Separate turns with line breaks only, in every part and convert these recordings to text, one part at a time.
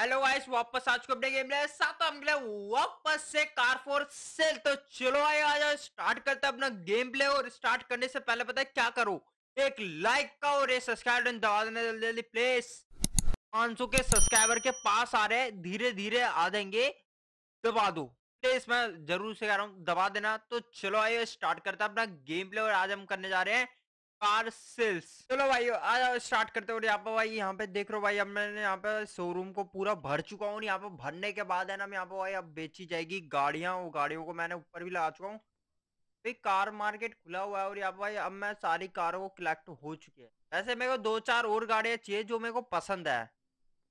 hello guys वापस आज को अपने गेम साथ हम वापस से कार फोर सेल तो चलो आए आज स्टार्ट करते हैं अपना गेम प्ले और स्टार्ट करने से पहले पता है क्या करो एक लाइक का और एक सब्सक्राइब बटन दबा देना जल्दी जल्दी प्लेस पांच के सब्सक्राइबर के पास आ रहे धीरे धीरे आ देंगे दबा दो प्लीज मैं जरूर से कह रहा हूँ दबा देना तो चलो आइए स्टार्ट करते हैं अपना गेम प्ले और आज हम करने जा रहे हैं सेल्स चलो भाई आज स्टार्ट करते हो यहाँ पे भाई यहाँ पे देख रहे हो भाई अब मैंने यहाँ पे शोरूम को पूरा भर चुका हूँ यहाँ पे भरने के बाद है ना यहाँ पे भाई अब बेची जाएगी गाड़ियाँ गाड़ियों को मैंने ऊपर भी लगा चुका हूँ भाई कार मार्केट खुला हुआ है और यहाँ पे भाई अब मैं सारी कारों को कलेक्ट हो चुकी है ऐसे मेरे को दो चार और गाड़ियाँ चाहिए जो मेरे को पसंद है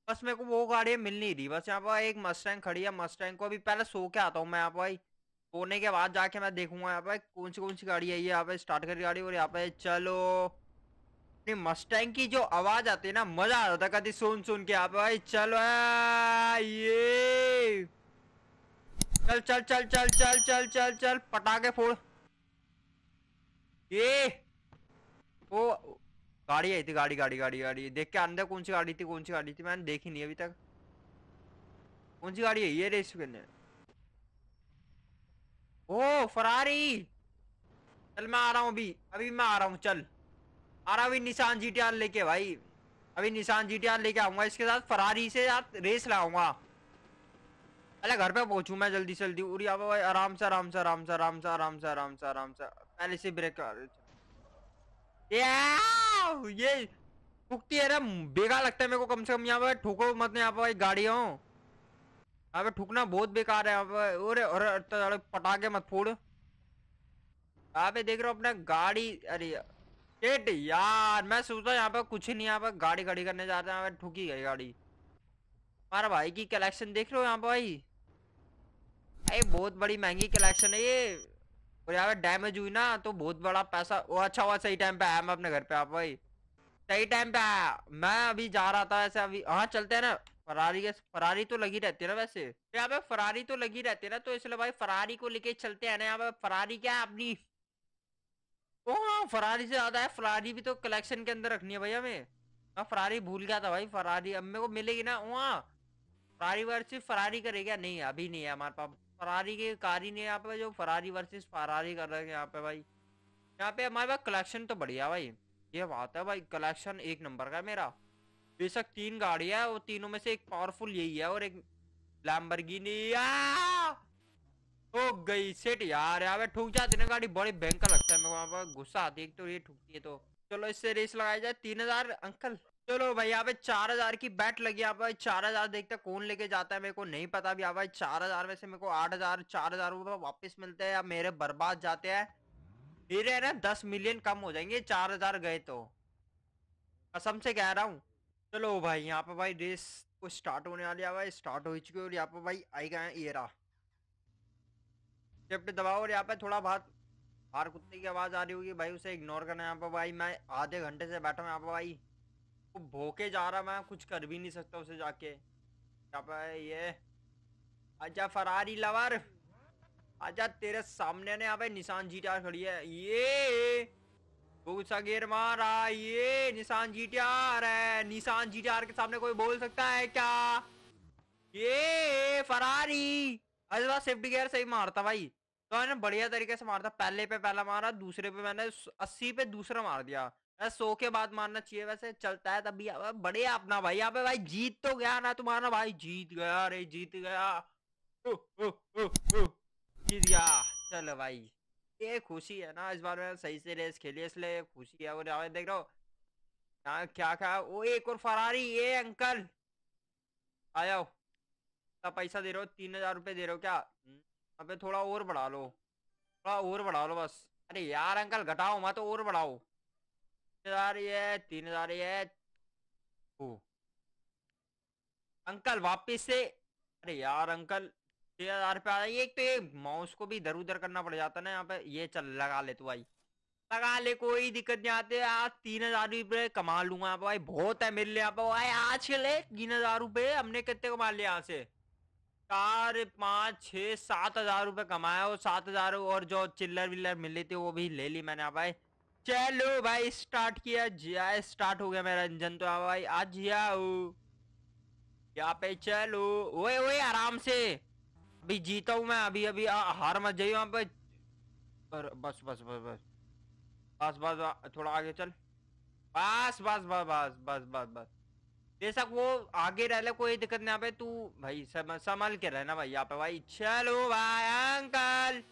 बस मेरे को वो गाड़ियाँ मिल नहीं रही बस यहाँ पर एक मस्टैंग खड़ी है मस्टैंग को अभी पहले सो के आता हूँ मैं यहाँ पे भाई होने के बाद जाके मैं देखूंगा यहाँ पे कौन सी कौन सी गाड़ी है ये यहाँ पे स्टार्ट कर गाड़ी और यहाँ पे चलो मस्टैंग की जो आवाज आती है ना मजा आ जाता कभी सुन सुन के यहाँ पे भाई चलो ये चल चल चल चल चल चल चल चल पटाखे फोड़ ये वो गाड़ी आई थी गाड़ी गाड़ी गाड़ी गाड़ी देख के अंदर कौन सी गाड़ी थी कौन सी गाड़ी थी मैंने देखी नहीं अभी तक कौन सी गाड़ी है ये रेस के अंदर ओ फरारी चल मैं आ रहा हूँ अभी अभी मैं आ रहा हूँ चल आ रहा अभी निशान जी लेके भाई अभी निशान जी लेके आऊंगा इसके साथ फरारी से यार रेस लाऊंगा पहले घर पे पहुंचू मैं जल्दी से जल्दी उड़ी आप भाई आराम से आराम से आराम से आराम से आराम से आराम से आराम से पहले से ब्रेक ये फुकती है ना बेगा लगता है मेरे को कम से कम यहाँ पे ठोको मत ना यहाँ पे भाई गाड़ियों अबे ठुकना बहुत बेकार है अब और और पटाखे मत फोड़ अबे देख रहे हो अपने गाड़ी अरे केट यार मैं सोचता यहाँ पे कुछ नहीं यहाँ पे गाड़ी खड़ी करने जा रहे हैं ठुकी गई गाड़ी हमारा भाई की कलेक्शन देख रहे हो यहाँ पे भाई अरे बहुत बड़ी महंगी कलेक्शन है ये और यहाँ पे डैमेज हुई ना तो बहुत बड़ा पैसा वो अच्छा हुआ सही टाइम पे आया मैं अपने घर पे आप भाई सही टाइम पे आया मैं अभी जा रहा था ऐसे अभी हाँ चलते हैं ना फरारी के फरारी तो लगी रहती है ना वैसे तो यहाँ पे फरारी तो लगी रहती है ना तो इसलिए भाई फरारी को लेके चलते हैं ना यहाँ पे फरारी क्या है अपनी ओ हाँ फरारी से ज्यादा है फरारी भी तो कलेक्शन के अंदर रखनी है भाई हमें हाँ फरारी भूल गया था भाई फरारी अब मेरे को मिलेगी ना वहाँ फरारी वर्सेस फरारी करेगा नहीं अभी नहीं है हमारे पास फरारी के कार ही नहीं है यहाँ पे जो फरारी वर्सेस फरारी कर रहे हैं यहाँ पे भाई यहाँ पे हमारे पास कलेक्शन तो बढ़िया भाई ये बात है भाई कलेक्शन एक नंबर का मेरा बेशक तीन गाड़िया है वो तीनों में से एक पावरफुल यही है और एक लैम्बर्गिनी ठोक गई सेट यार यार पे ठूक जाती ना गाड़ी बड़ी भयंकर लगता है मेरे को पर गुस्सा आती है तो ये ठूकती है तो चलो इससे रेस लगाई जाए तीन हजार अंकल चलो भाई यहाँ पे चार हजार की बैट लगी यहाँ पर चार हजार देखते कौन लेके जाता है मेरे को नहीं पता अभी यहाँ पे चार हजार में से मेरे को आठ हजार चार हजार रुपये वापस मिलते हैं या मेरे बर्बाद जाते हैं मेरे है ना दस मिलियन कम हो जाएंगे चार हजार गए तो कसम से कह रहा हूँ चलो भाई यहाँ पे भाई रेस को स्टार्ट होने वाली है भाई स्टार्ट हो चुकी है और यहाँ पे भाई आई गए ये रहा शिफ्ट दबाओ और यहाँ पे थोड़ा बहुत बाहर कुत्ते की आवाज़ आ रही होगी भाई उसे इग्नोर करना यहाँ पे भाई मैं आधे घंटे से बैठा हूँ यहाँ पे भाई वो तो भोके जा रहा मैं कुछ कर भी नहीं सकता उसे जाके यहाँ पे ये अच्छा फरारी लवर अच्छा तेरे सामने ने यहाँ पे निशान जीटा खड़ी है ये पूछा गेर मारा ये निशान जी टी आर है निशान जी टी आर के सामने कोई बोल सकता है क्या ये फरारी अजवा स्विफ्ट गियर सही मारता भाई तो मैंने बढ़िया तरीके से मारता पहले पे पहला मारा दूसरे पे मैंने अस्सी पे दूसरा मार दिया सो के बाद मारना चाहिए वैसे चलता है तभी बड़े अपना भाई यहाँ पे भाई जीत तो गया ना तुम्हारा भाई जीत गया अरे जीत गया ओ, ओ, ओ, ओ, जीत गया चलो भाई ये खुशी है ना इस बार मैंने सही से रेस खेली इसलिए खुशी है और यहाँ देख रहा हूँ यहाँ क्या क्या वो एक और फरारी ये अंकल आया हो पैसा दे रहे हो तीन हजार रुपये दे रहे हो क्या हम्म, अबे थोड़ा और बढ़ा लो थोड़ा और बढ़ा लो बस अरे यार अंकल घटाओ मैं तो और बढ़ाओ तीन हजार ये तीन हजार ये अंकल वापिस से अरे यार अंकल छह हजार रुपया आ एक तो ये माउस को भी इधर उधर करना पड़ जाता ना यहाँ पे ये चल लगा ले तू भाई लगा ले कोई दिक्कत नहीं आती आज तीन हजार रुपये कमा लूंगा यहाँ पे भाई बहुत है मेरे लिए यहाँ पे भाई आज के लिए तीन हजार रुपये हमने कितने कमा लिया यहाँ से चार पाँच छः सात हजार रुपये कमाया और सात हजार और जो चिल्लर विल्लर मिल रही थी वो भी ले ली मैंने यहाँ भाई चलो भाई स्टार्ट किया जिया स्टार्ट हो गया मेरा इंजन तो यहाँ भाई आज जिया यहाँ पे चलो ओए ओए आराम से अभी जीता हूँ मैं अभी अभी आ, हार मत जाइए वहाँ पे पर बस बस बस बस बस बस थोड़ा आगे चल बस बस बस बस बस बस बस बेशक वो आगे रह ले कोई दिक्कत नहीं पे तू भाई सम, संभाल के रहना भाई यहाँ पे भाई चलो भाई अंकल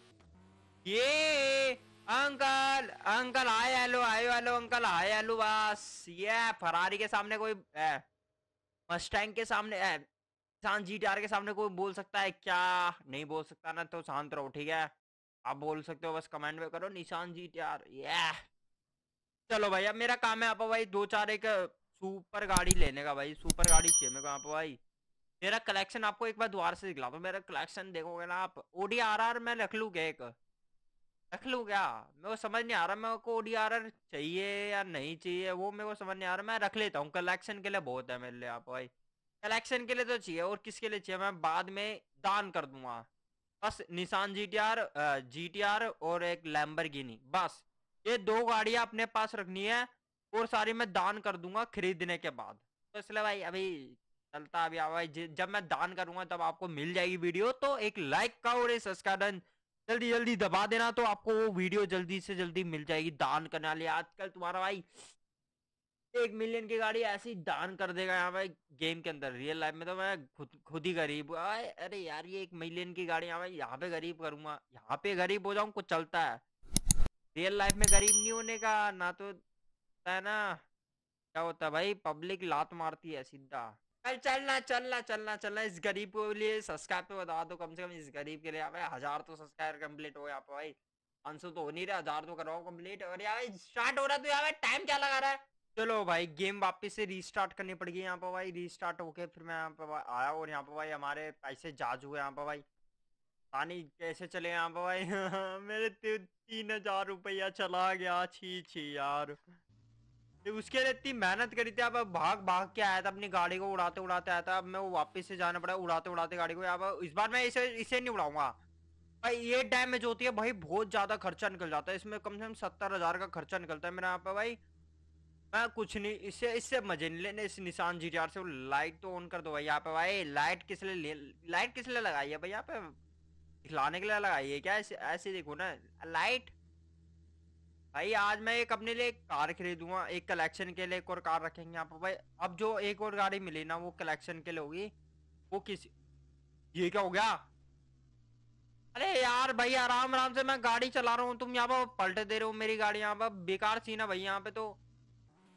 ये uncle uncle hi hello hi hello uncle hi hello बस ये फरारी के सामने कोई मस्टैंग के सामने शांत जी टी आर के सामने कोई बोल सकता है क्या नहीं बोल सकता ना तो शांत रहो ठीक है आप बोल सकते हो बस कमेंट में करो निशान जी ये चलो भाई अब मेरा काम है आप भाई दो चार एक सुपर गाड़ी लेने का भाई सुपर गाड़ी चाहिए मेरे को आप भाई मेरा कलेक्शन आपको एक बार दोबारा से दिखला दो मेरा कलेक्शन देखोगे ना आप ओडी आर आर मैं रख लू क्या एक रख लू क्या मेरे को समझ नहीं आ रहा मेरे को ओडी आर आर चाहिए या नहीं चाहिए वो मेरे को समझ नहीं आ रहा मैं रख लेता हूँ कलेक्शन के लिए बहुत है मेरे लिए आप भाई कलेक्शन के लिए तो चाहिए और किसके लिए चाहिए मैं बाद में दान कर दूंगा बस Nissan G T R G T R और एक लैम्बर बस ये दो गाड़ियां अपने पास रखनी है और सारी मैं दान कर दूंगा खरीदने के बाद तो इसलिए भाई अभी चलता अभी भाई जब मैं दान करूंगा तब आपको मिल जाएगी वीडियो तो एक लाइक का और सब्सक्राइब जल्दी जल्दी दबा देना तो आपको वो वीडियो जल्दी से जल्दी मिल जाएगी दान करने वाली आजकल तुम्हारा भाई एक मिलियन की गाड़ी ऐसी दान कर देगा यहाँ भाई गेम के अंदर रियल लाइफ में तो मैं खुद खुद ही गरीब अरे यार ये एक मिलियन की गाड़ी यहाँ भाई यहाँ पे गरीब करूंगा यहाँ पे गरीब हो जाऊ कुछ चलता है रियल लाइफ में गरीब नहीं होने का ना तो है ना क्या होता है भाई पब्लिक लात मारती है सीधा अरे चलना चलना चलना चलना इस गरीब के लिए सब्सक्राइब पे बता दो कम से कम इस गरीब के लिए भाई हजार तो सब्सक्राइब कम्प्लीट हो यहाँ पे भाई पाँच तो हो नहीं रहा हजार तो कराओ कम्प्लीट और यार स्टार्ट हो रहा तो यहाँ टाइम क्या लगा रहा है चलो भाई गेम वापस से रीस्टार्ट करनी पड़ेगी यहाँ पर भाई रीस्टार्ट होके फिर मैं यहाँ पर आया और यहाँ पर भाई हमारे पैसे जाज हुए यहाँ पर भाई पानी कैसे चले यहाँ पर भाई मेरे तो तीन हजार रुपया चला गया छी छी यार तो उसके लिए इतनी मेहनत करी थी अब भाग भाग के आया था अपनी गाड़ी को उड़ाते उड़ाते आया था अब मैं वो वापिस से जाना पड़ा उड़ाते उड़ाते गाड़ी को अब इस बार मैं इसे इसे नहीं उड़ाऊंगा भाई ये डैमेज होती है भाई बहुत ज्यादा खर्चा निकल जाता है इसमें कम से कम सत्तर हजार का खर्चा निकलता है मेरे यहाँ पे भाई मैं कुछ नहीं इससे इससे मजे नहीं लेने इस निशान जी से लाइट तो ऑन कर दो भाई यहाँ पे भाई लाइट किस लिए लाइट किस लिए लगाई है भाई यहाँ पे दिखलाने के लिए लगाई है क्या ऐसे ऐसे देखो ना लाइट भाई आज मैं एक अपने लिए कार खरीदूंगा एक कलेक्शन के लिए एक और कार रखेंगे यहाँ पे भाई अब जो एक और गाड़ी मिली ना वो कलेक्शन के लिए होगी वो किस ये क्या हो गया अरे यार भाई आराम आराम से मैं गाड़ी चला रहा हूँ तुम यहाँ पर पलट दे रहे हो मेरी गाड़ी यहाँ पर बेकार सीन है भाई यहाँ पे तो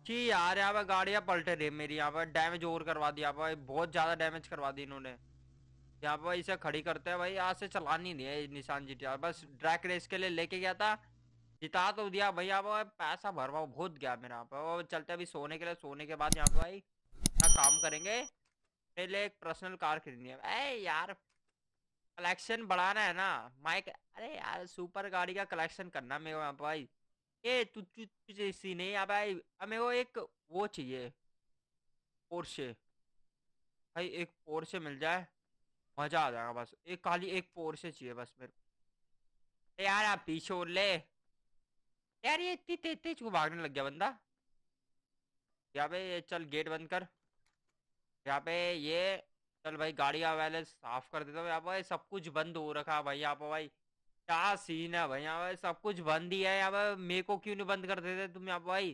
ची यार यहाँ पर गाड़ियाँ पलटे रही मेरी यहाँ पर डैमेज और करवा दिया भाई बहुत ज़्यादा डैमेज करवा दी इन्होंने यहाँ पर इसे खड़ी करते हैं भाई यहाँ से चलानी नहीं है निशान जी बस ड्रैक रेस के लिए लेके गया था जिता तो दिया भाई यहाँ पर पैसा भरवा बहुत गया मेरे यहाँ पर और चलते अभी सोने के लिए सोने के बाद यहाँ पर भाई ना काम करेंगे पहले एक पर्सनल कार खरीदनी है अरे यार कलेक्शन बढ़ाना है ना माइक अरे यार सुपर गाड़ी का कलेक्शन करना मेरे यहाँ पर भाई ये तू तु, तुझे नहीं आ भाई हमें वो एक वो चाहिए पोर्शे भाई एक पोर्शे मिल जाए मजा आ जाएगा बस एक खाली एक पोर्शे चाहिए बस मेरे को यार आप पीछे उड़ ले यार ये इतनी तेज तेज को भागने लग गया बंदा यहाँ पे ये चल गेट बंद कर यहाँ पे ये चल भाई गाड़ी का वायलेंस साफ कर देता हूँ यहाँ पे सब कुछ बंद हो रखा है भाई यहाँ पे भाई क्या सीन है भाई यहाँ सब कुछ बंद ही है यहाँ मेरे को क्यों नहीं बंद कर देते तुम यहाँ भाई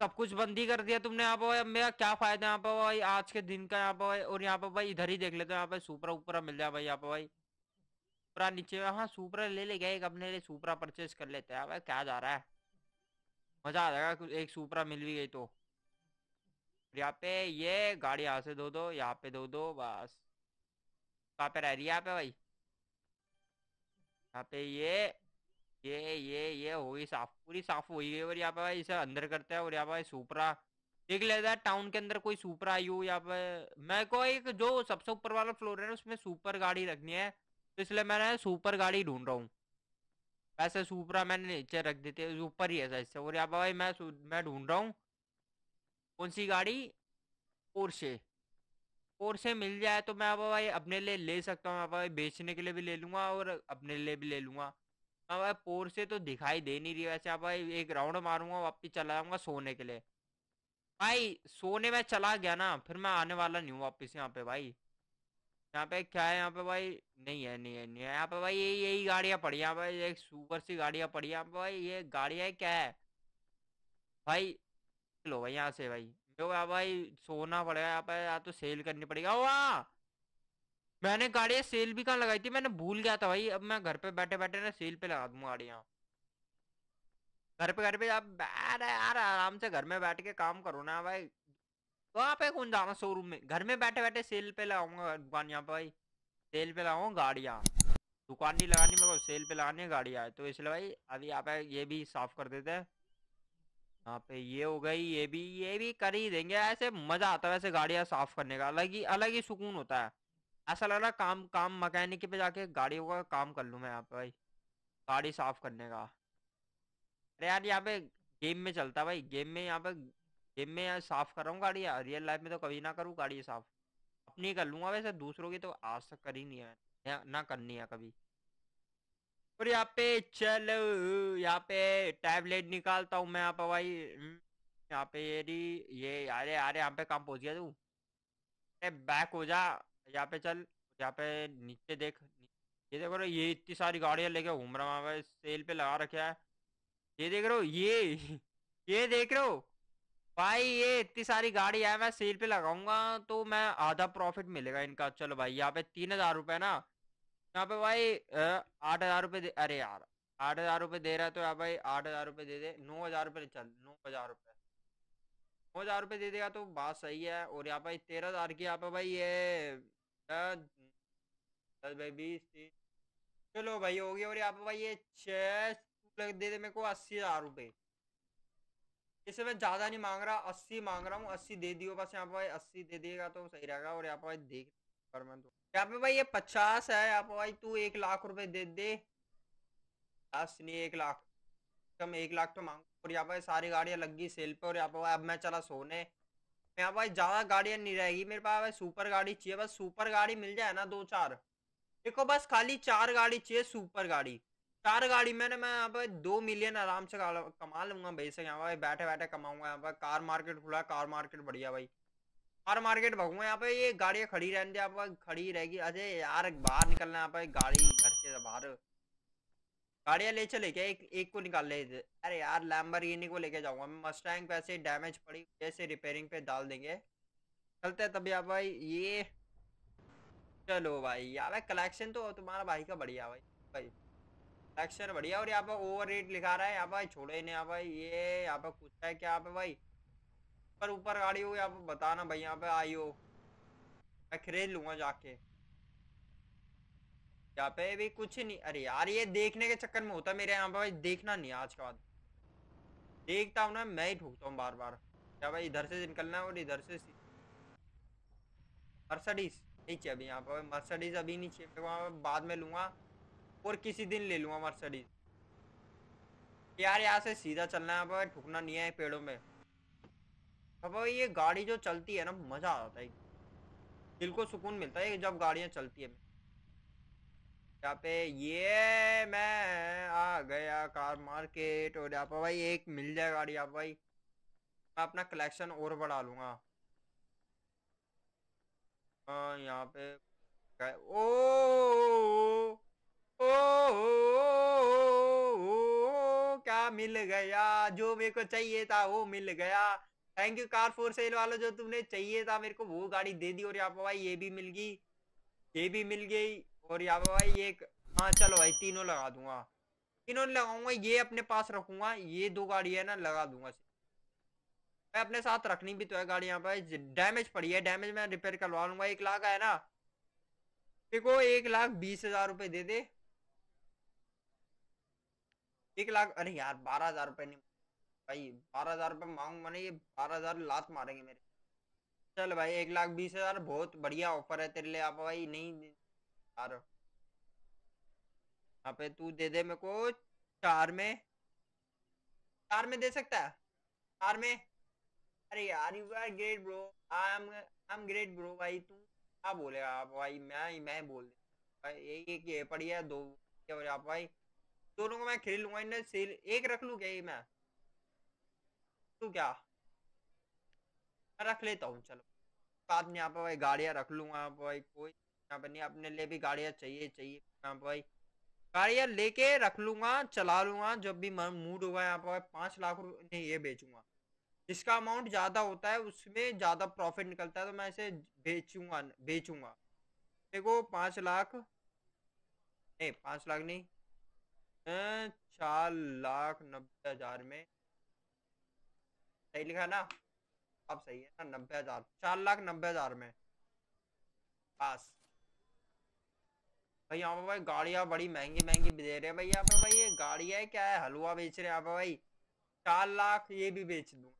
सब कुछ बंद ही कर दिया तुमने यहाँ पर मेरा क्या फायदा यहाँ पे भाई आज के दिन का यहाँ पे भाई और यहाँ पे भाई इधर ही देख लेते हैं यहाँ पे सुपरा उपरा मिल जाए भाई यहाँ पे भाई सुपरा नीचे हाँ सुपरा ले ले गए एक अपने लिए सुपरा परचेज कर लेते हैं भाई क्या जा रहा है मजा आ जाएगा एक सुपरा मिल भी गई तो यहाँ पे ये गाड़ी यहाँ से दो दो यहाँ पे दो दो बस कहाँ पे रह रही है यहाँ पे भाई यहाँ पे ये ये ये ये हो गई साफ पूरी साफ हो गई और यहाँ पे भाई इसे अंदर करते हैं और यहाँ पे सुपरा देख लेता है टाउन के अंदर कोई सुपर आई हो यहाँ पे मैं को एक जो सबसे ऊपर वाला फ्लोर है उसमें सुपर गाड़ी रखनी है तो इसलिए मैंने सुपर गाड़ी ढूंढ रहा हूँ वैसे सुपरा मैंने नीचे रख देते ऊपर ही ऐसा इससे और यहाँ पे भाई मैं मैं ढूंढ रहा हूँ कौन सी गाड़ी पोर्शे और से मिल जाए तो मैं बाबा भाई अपने लिए ले सकता हूँ बाबा भाई बेचने के लिए भी ले लूंगा और अपने लिए भी ले लूंगा हाँ भाई पोर से तो दिखाई दे नहीं रही वैसे भाई एक राउंड मारूंगा वापिस चला जाऊंगा सोने के लिए भाई सोने में चला गया ना फिर मैं आने वाला नहीं हूँ वापिस यहाँ पे भाई यहाँ पे क्या है यहाँ पे भाई नहीं है नहीं है नहीं है यहाँ पे भाई यही यही गाड़ियाँ पड़ी यहाँ भाई एक सुपर सी गाड़ियाँ पड़ी यहाँ पे भाई ये गाड़ियाँ क्या है भाई चलो भाई यहाँ से भाई हो भाई सोना पड़ेगा यहाँ पर या तो सेल करनी पड़ेगी वाह मैंने गाड़ी सेल भी कहाँ लगाई थी मैंने भूल गया था भाई अब मैं घर पे बैठे बैठे ना सेल पे लगा दूंगा गाड़ियाँ घर पे घर पे आप बैठ यार आराम से घर में बैठ के काम करो ना भाई वहाँ पे कौन जाना शोरूम में घर में बैठे बैठे सेल पे लगाऊंगा दुकान यहाँ पे भाई सेल पे लगाऊंगा गाड़ियाँ दुकान नहीं लगानी मेरे को सेल पे लगानी गाड़ियाँ तो इसलिए भाई अभी यहाँ पे ये भी साफ कर देते हैं यहाँ पे ये हो गई ये भी ये भी कर ही देंगे ऐसे मजा आता है वैसे गाड़ियां साफ करने का अलग ही अलग ही सुकून होता है ऐसा लग रहा काम काम मकैनिक पे जाके गाड़ियों का काम कर लू मैं यहाँ पे भाई गाड़ी साफ करने का अरे यार यहाँ पे गेम में चलता है भाई गेम में यहाँ पे गेम में यार साफ कर रहा हूँ गाड़ी रियल लाइफ में तो कभी ना करूँ गाड़ी साफ अपनी कर लूंगा वैसे दूसरों की तो आज तक करी नहीं है ना करनी है कभी और यहाँ पे चलो यहाँ पे टैबलेट निकालता हूँ मैं यहाँ पे भाई हम्म, यहाँ पे ये री ये अरे अरे यहाँ पे काम पहुंच गया तू अरे बैक हो जा यहाँ पे चल यहाँ पे नीचे देख ये देखो ये इतनी सारी गाड़ियाँ लेके घूम रहा हूँ सेल पे लगा रखा है ये देख रहे हो ये ये देख रहे हो भाई ये इतनी सारी गाड़ी है मैं सेल पे लगाऊंगा तो मैं आधा प्रॉफिट मिलेगा इनका चलो भाई यहाँ पे तीन हजार रुपये ना यहाँ पे भाई आठ हजार रुपये अरे यार आठ हजार रुपये दे रहा है तो यहाँ भाई आठ हजार रुपये दे दे नौ हजार रुपये चल नौ हजार रुपये नौ हजार रुपये दे देगा तो बात सही है और यहाँ भाई तेरह हजार की यहाँ पे भाई ये दस भाई बीस तीस चलो भाई हो गया और यहाँ पे भाई ये छह दे दे मेरे को अस्सी हजार रुपये इससे मैं ज़्यादा नहीं मांग रहा अस्सी मांग रहा हूँ अस्सी दे दियो बस यहाँ पे भाई अस्सी दे देगा तो सही रहेगा और यहाँ पे भाई देख पर तो यहाँ पे भाई ये पचास है यहाँ पे भाई तू एक लाख रुपए दे दे पचास नहीं एक लाख कम एक लाख तो मांगो और यहाँ पे सारी गाड़ियाँ लग गई सेल पे और यहाँ पे भाई अब मैं चला सोने यहाँ पे ज़्यादा गाड़ियाँ नहीं रहेगी मेरे पास भाई सुपर गाड़ी चाहिए बस सुपर गाड़ी मिल जाए ना दो चार देखो बस खाली चार गाड़ी चाहिए सुपर गाड़ी चार गाड़ी मैंने मैं यहाँ पे दो मिलियन आराम से कमा लूंगा भाई से यहाँ पे बैठे बैठे कमाऊंगा यहाँ पे कार मार्केट खुला है कार मार्केट बढ़िया भाई बाहर मार्केट भागूंगा यहाँ पे ये गाड़ियाँ खड़ी रहने दे आप खड़ी रहेगी अरे यार बाहर निकलना यहाँ पे गाड़ी घर से बाहर गाड़ियाँ ले चले क्या एक एक को निकाल ले अरे यार लैम्बरगिनी को लेके जाऊंगा मैं मस्टैंग पैसे डैमेज पड़ी जैसे रिपेयरिंग पे डाल देंगे चलते तब तभी भाई ये चलो भाई यहाँ कलेक्शन तो तुम्हारा भाई का बढ़िया भाई भाई कलेक्शन बढ़िया और यहाँ पर ओवर रेट लिखा रहा है यहाँ भाई छोड़े नहीं यहाँ भाई ये यहाँ पर कुछ है क्या भाई पर ऊपर गाड़ी हो आप बताना भाई यहाँ पे आई हो मैं खरीद लूंगा जाके यहाँ पे भी कुछ नहीं अरे यार ये देखने के चक्कर में होता है मेरे यहाँ पे भाई देखना नहीं आज के बाद देखता हूँ ना मैं ही ठूकता हूँ बार बार क्या भाई इधर से निकलना है और इधर से मर्सडीज नीचे अभी यहाँ पे मर्सडीज अभी नहीं बाद में लूंगा और किसी दिन ले लूंगा मर्सडीज यार यहाँ से सीधा चलना है यहाँ ठुकना नहीं है पेड़ों में पापा ये गाड़ी जो चलती है ना मजा आता है दिल को सुकून मिलता है जब गाड़ियां चलती है यहाँ पे ये मैं आ गया कार मार्केट और यहाँ पर भाई एक मिल जाए गाड़ी यहाँ भाई मैं अपना कलेक्शन और बढ़ा लूंगा यहाँ पे ओ, ओ, क्या मिल गया जो मेरे को चाहिए था वो मिल गया thank you car for sale वालों जो तुमने चाहिए था मेरे को वो गाड़ी दे दी और यहाँ पे भाई ये भी मिल गई ये भी मिल गई और यहाँ पे भाई एक हाँ चलो भाई तीनों लगा दूंगा तीनों लगाऊंगा ये अपने पास रखूंगा ये दो गाड़ी है ना लगा दूंगा मैं अपने साथ रखनी भी तो है गाड़ी यहाँ पे डैमेज पड़ी है डैमेज मैं रिपेयर करवा लूंगा एक लाख है ना देखो एक लाख बीस हजार रुपये दे दे एक लाख अरे यार बारह हजार रुपये नहीं भाई बारह हजार रुपये मांग मैंने ये बारह हजार लात मारेंगे मेरे चल भाई एक लाख बीस हजार बहुत बढ़िया ऑफर है तेरे लिए आप भाई नहीं यार यहाँ पे तू दे दे मेरे को चार में चार में दे सकता है चार में अरे यार you are great bro I am I am great bro भाई तू क्या बोलेगा आप भाई मैं मैं बोल भाई एक एक ये पड़ी है दो आप भाई दोनों को मैं खेल लूंगा इन्हें एक रख लूँ क्या ये मैं तू क्या मैं रख लेता हूँ चलो बाद में यहाँ पे भाई गाड़ियाँ रख लूंगा भाई कोई यहाँ पे नहीं अपने लिए भी गाड़ियाँ चाहिए चाहिए यहाँ पे भाई गाड़ियाँ लेके रख लूंगा चला लूंगा जब भी मूड होगा यहाँ पे भाई पाँच लाख रुपये ये बेचूंगा जिसका अमाउंट ज़्यादा होता है उसमें ज़्यादा प्रॉफिट निकलता है तो मैं इसे बेचूंगा बेचूंगा देखो पाँच लाख नहीं पाँच लाख नहीं चार लाख नब्बे हजार में सही लिखा ना अब सही है ना नब्बे हजार चार लाख नब्बे हजार में पास भाई यहाँ पर भाई गाड़िया बड़ी महंगी महंगी दे रहे हैं भाई यहाँ पर भाई ये गाड़ी है क्या है हलवा बेच रहे हैं यहाँ पे भाई चार लाख ये भी बेच दूंगा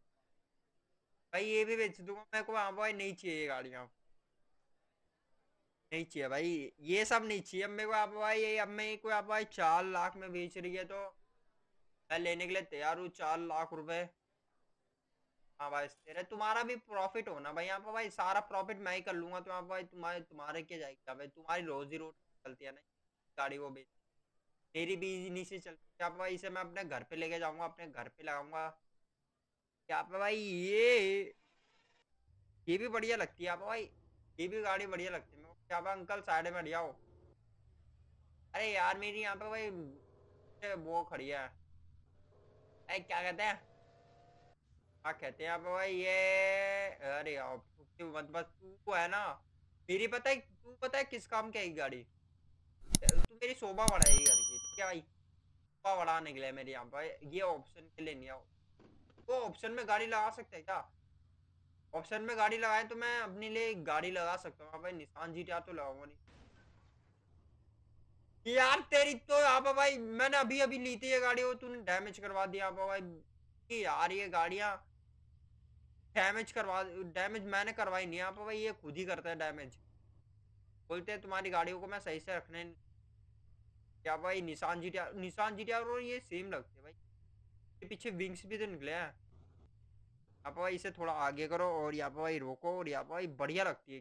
भाई ये भी बेच दूंगा मेरे को यहाँ पे भाई नहीं चाहिए ये गाड़ियाँ नहीं चाहिए भाई ये सब नहीं चाहिए अब मेरे को आप भाई ये अब मैं को आप भाई चार लाख में बेच रही है तो मैं लेने के लिए तैयार हूँ चार लाख रुपए हाँ भाई तेरा तुम्हारा भी प्रॉफिट होना भाई यहाँ पर भाई सारा प्रॉफिट मैं ही कर लूंगा तो यहाँ पे भाई तुम्हारे तुम्हारे क्या जाएगा भाई तुम्हारी रोजी रोटी चलती है ना गाड़ी वो बेच मेरी भी इजनी से चलती है भाई इसे मैं अपने घर पे लेके जाऊंगा अपने घर पे लगाऊंगा यहाँ पे भाई ये ये भी बढ़िया लगती है आप भाई ये भी गाड़ी बढ़िया लगती है यहाँ पे अंकल साइड में हटिया हो अरे यार मेरी यहाँ पे भाई वो खड़ी है क्या कहते हैं क्या हाँ, कहते हैं आप भाई ये अरे यार मत बस तू है ना मेरी पता है तू पता है किस काम की आई गाड़ी तू मेरी शोभा बढ़ाएगी घर की ठीक है भाई शोभा बढ़ाने के लिए मेरे यहाँ पर ये ऑप्शन के लिए नहीं आओ वो ऑप्शन में गाड़ी लगा सकते हैं क्या ऑप्शन में गाड़ी लगाए तो मैं अपने लिए गाड़ी लगा सकता हूँ हाँ भाई निशान जी तो लगाऊंगा नहीं यार तेरी तो आप भाई मैंने अभी अभी ली थी ये गाड़ी वो तूने डैमेज करवा दिया आप भाई यार ये गाड़ियाँ डैमेज करवा डैमेज मैंने करवाई नहीं आप भाई ये खुद ही करता है डैमेज बोलते हैं तुम्हारी गाड़ियों को मैं सही से रखने क्या भाई निशान जीटिया निशान जीटिया और ये सेम लगते भाई ये पीछे विंग्स भी तो निकले हैं आप भाई इसे थोड़ा आगे करो और यहाँ पर भाई रोको और यहाँ पर भाई बढ़िया लगती है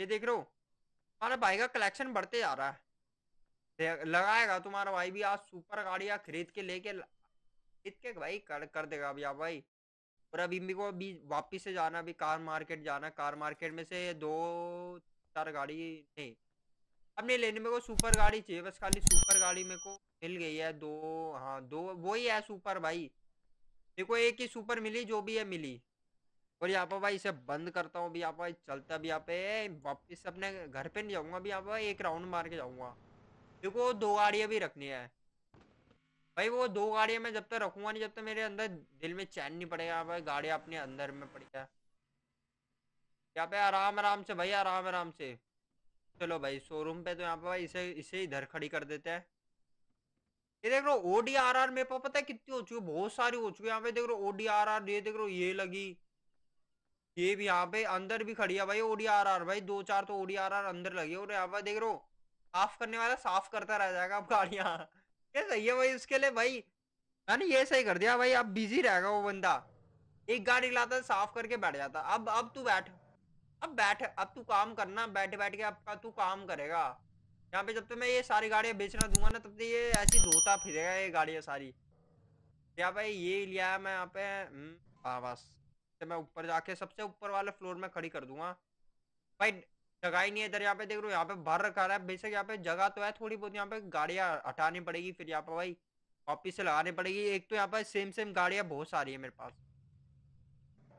ये देख रहे हो हमारा भाई का कलेक्शन बढ़ते जा रहा है लगाएगा तुम्हारा भाई भी आज सुपर गाड़ियाँ खरीद के लेके खरीद के भाई कर कर देगा अब यहाँ भाई और अभी मेरे को अभी वापिस से जाना अभी कार मार्केट जाना कार मार्केट में से दो चार गाड़ी नहीं अब नहीं लेने मेरे को सुपर गाड़ी चाहिए बस खाली सुपर गाड़ी मेरे को मिल गई है दो हाँ दो वो ही है सुपर भाई मेरे को एक ही सुपर मिली जो भी है मिली और यहाँ पर भाई इसे बंद करता हूँ अभी यहाँ पर चलता अभी यहाँ पे वापिस अपने घर पे नहीं जाऊँगा अभी यहाँ पर एक राउंड मार के जाऊँगा देखो दो गाड़ियाँ भी रखनी है भाई वो दो गाड़ियां मैं जब तक रखूंगा नहीं जब तक मेरे अंदर दिल में चैन नहीं पड़ेगा भाई गाड़ियां अपने अंदर में पड़ी है यहाँ पे आराम आराम से भाई आराम आराम से चलो भाई शोरूम पे तो यहाँ पे भाई इसे इसे इधर खड़ी कर देते हैं ये देख लो ओ डी आर आर मेरे पता है कितनी हो चुकी है बहुत सारी हो चुकी है यहाँ पे देख लो ओ डी आर आर ये देख लो ये लगी ये भी यहाँ पे अंदर भी खड़ी है भाई ओडी आर आर भाई दो चार तो ओडी आर आर अंदर लगी और यहाँ पे देख लो साफ करने वाला साफ करता रह जाएगा अब गाड़ियाँ ये सही है भाई उसके लिए भाई मैंने ये सही कर दिया भाई अब बिजी रहेगा वो बंदा एक गाड़ी लाता साफ करके बैठ जाता अब अब तू बैठ अब बैठ अब तू काम करना बैठ बैठ के अब तू काम करेगा यहाँ पे जब तक मैं ये सारी गाड़ियाँ बेचना दूंगा ना तब तक ये ऐसी धोता फिरेगा ये गाड़ियाँ सारी क्या भाई ये लिया है मैं यहाँ पे हम्म, हाँ बस तो मैं ऊपर जाके सबसे ऊपर वाले फ्लोर में खड़ी कर दूंगा भाई जगह ही नहीं है इधर यहाँ पे देख रहा हूँ यहाँ पे भर रखा है बेशक यहाँ पे जगह तो है थोड़ी बहुत यहाँ पे गाड़िया हटानी पड़ेगी फिर यहाँ पे भाई ऑफिस से लगानी पड़ेगी एक तो यहाँ पे सेम सेम गाड़िया बहुत सारी है मेरे पास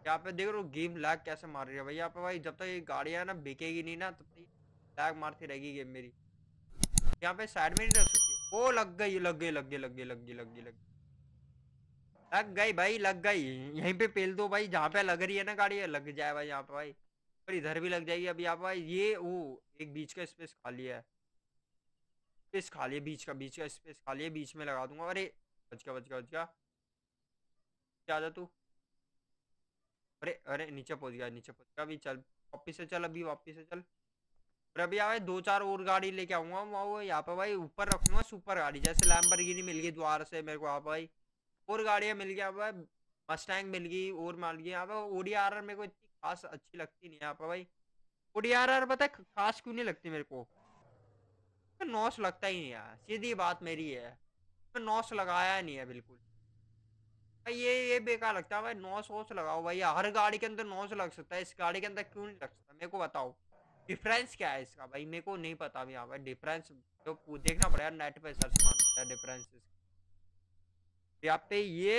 यहाँ पे देख रहा हूँ गेम लैग कैसे मार रही है भाई यहाँ पे भाई जब तक ये गाड़िया ना बिकेगी नहीं ना तब तक लैग मारती रहेगी गेम मेरी यहाँ पे साइड में नहीं रख सकती वो लग गई लग गई लग गई लग गई लग गई लग गई लग लग गई भाई लग गई यहीं पे पेल दो भाई जहाँ पे लग रही है ना गाड़ी लग जाए भाई यहाँ पे भाई पर इधर भी लग जाएगी अभी आप ये वो एक बीच का स्पेस खाली है स्पेस खाली है बीच का बीच का स्पेस खाली है बीच में लगा दूंगा अरे बच गया बच गया बच गया क्या जा तू अरे अरे नीचे पहुंच गया नीचे पहुंच गया अभी चल वापिस से चल अभी वापिस से चल और अभी भाई दो चार और गाड़ी लेके आऊंगा वहाँ वो यहाँ पे भाई ऊपर रखूंगा सुपर गाड़ी जैसे लैम्बरगिनी मिल गई द्वार से मेरे को आप हाँ भाई और गाड़ियाँ मिल गया हाँ मस्टैंग मिल गई और मिल गई यहाँ पे ओडी आर मेरे को इतनी खास अच्छी लगती नहीं यहाँ पर भाई और यार यार पता है खास क्यों नहीं लगती मेरे को नौस लगता ही नहीं यार सीधी बात मेरी है नौस लगाया नहीं है बिल्कुल भाई ये ये बेकार लगता है भाई नौस वोस लगाओ भाई हर गाड़ी के अंदर नौस लग सकता है इस गाड़ी के अंदर क्यों नहीं लग सकता मेरे को बताओ डिफरेंस क्या है इसका भाई मेरे को नहीं पता यहाँ भाई डिफरेंस जो देखना पड़ेगा नेट पर सर्च मारना डिफरेंस यहाँ पे ये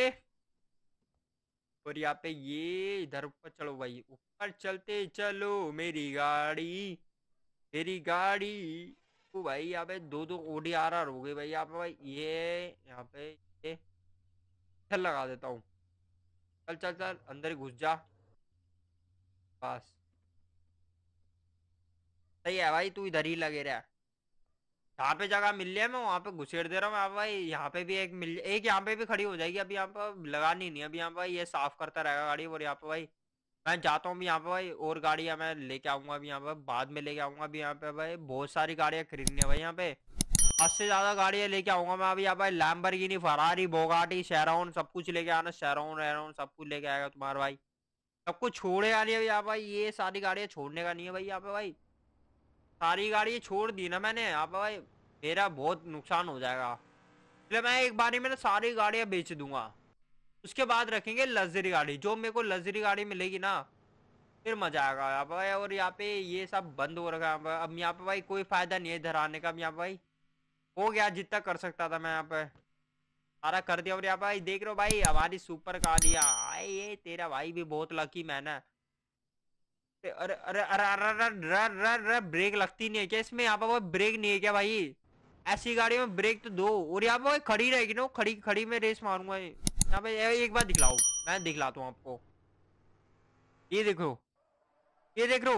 और यहाँ पे ये इधर ऊपर चलो भाई ऊपर चलते चलो मेरी गाड़ी मेरी गाड़ी तो भाई यहाँ पे दो दो ओडी आर आर हो गए भाई यहाँ पे भाई ये यहाँ पे ये चल लगा देता हूँ चल चल चल अंदर घुस जा बस सही है भाई तू इधर ही लगे रहा यहाँ पे जगह मिल रही है मैं वहाँ पे घुसेड़ दे रहा हूँ भाई यहाँ पे भी एक मिल एक यहाँ पे भी खड़ी हो जाएगी अभी यहाँ पे लगानी नहीं अभी यहाँ पे ये साफ करता रहेगा गाड़ी और यहाँ पे भाई मैं जाता हूँ यहाँ पे भाई और गाड़ियाँ मैं लेके आऊंगा अभी यहाँ पे बाद में लेके आऊंगा अभी यहाँ पे भाई बहुत सारी गाड़ियाँ खरीदनी है भाई यहाँ पे पाँच से ज्यादा गाड़ियाँ लेके आऊंगा मैं अभी यहाँ पे लैम्बरगिनी फरारी बोगाटी शेरोन सब कुछ लेके आना शेरोन वेराउन सब कुछ लेके आएगा तुम्हारा भाई सब कुछ छोड़ेगा नहीं अभी यहाँ भाई ये सारी गाड़ियाँ छोड़ने का नहीं है भाई यहाँ पे भाई सारी गाड़ी छोड़ दी ना मैंने आप भाई मेरा बहुत नुकसान हो जाएगा इसलिए मैं एक बारी में ना सारी गाड़ियाँ बेच दूंगा उसके बाद रखेंगे लग्जरी गाड़ी जो मेरे को लग्जरी गाड़ी मिलेगी ना फिर मजा आएगा आप भाई और यहाँ पे ये सब बंद हो रखा है अब यहाँ पे भाई कोई फायदा नहीं है इधर आने का अब यहाँ पे भाई हो गया जितना कर सकता था मैं यहाँ पे सारा कर दिया और यहाँ पे भाई देख रहे हो भाई हमारी सुपर कार आए ये तेरा भाई भी बहुत लकी मैन है अरे अरे अरे अरे ब्रेक लगती नहीं है क्या इसमें यहाँ पर ब्रेक नहीं है क्या भाई ऐसी गाड़ी में ब्रेक तो दो और यहाँ पर खड़ी रहेगी ना खड़ी खड़ी में रेस मारूंगा यहाँ पे एक बार दिखलाओ मैं दिखलाता हूँ आपको ये देखो ये देख रो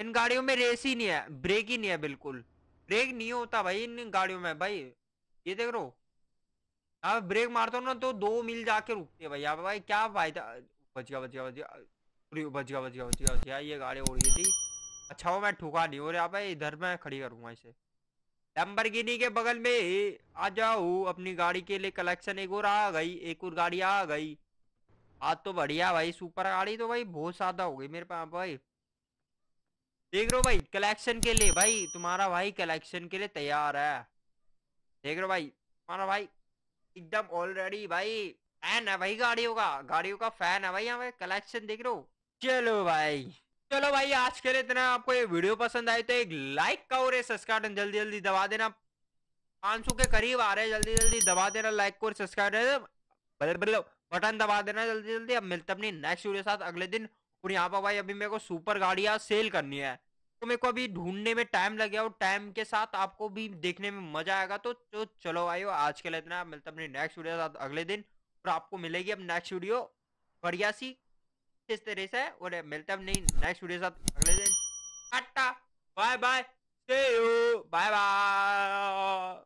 इन गाड़ियों में रेस ही नहीं है ब्रेक ही नहीं है बिल्कुल ब्रेक नहीं होता भाई इन गाड़ियों में भाई ये देख रो यहाँ ब्रेक मारता हूँ ना तो दो मील जाके रुकते हैं भाई यहाँ पे भाई क्या फायदा बच गया बच गया बच गया बच गया बच गया बच गया बच गया ये गाड़ी उड़ गई थी अच्छा वो मैं ठुका नहीं और यहाँ पे इधर मैं खड़ी करूंगा इसे लंबरगिनी के बगल में आ जाओ अपनी गाड़ी के लिए कलेक्शन एक और आ गई एक और गाड़ी आ गई आज तो बढ़िया भाई सुपर गाड़ी तो भाई बहुत ज्यादा हो गई मेरे पास भाई देख रो भाई कलेक्शन के लिए भाई तुम्हारा भाई कलेक्शन के लिए तैयार है देख रो भाई तुम्हारा भाई एकदम ऑलरेडी भाई फैन है भाई गाड़ियों का गाड़ियों का फैन है भाई यहाँ पे कलेक्शन देख रहे हो चलो भाई चलो भाई आज के लिए इतना आपको ये वीडियो पसंद आई तो एक लाइक का और सब्सक्राइब जल्दी जल्दी दबा देना पाँच के करीब आ रहे हैं जल्दी जल्दी दबा देना लाइक को और सब्सक्राइब बटन दबा देना जल्दी जल्दी अब मिलते अपनी नेक्स्ट वीडियो साथ अगले दिन और यहाँ पर भाई अभी मेरे को सुपर गाड़िया सेल करनी है तो मेरे को अभी ढूंढने में टाइम लगे और टाइम के साथ आपको भी देखने में मजा आएगा तो तो चलो भाई आज के लिए इतना मिलता अपनी नेक्स्ट वीडियो साथ अगले दिन और आपको मिलेगी अब नेक्स्ट वीडियो बढ़िया सी किस रहे और मिलते हैं नहीं नेक्स्ट वीडियो साथ अगले दिन tata bye bye see you bye bye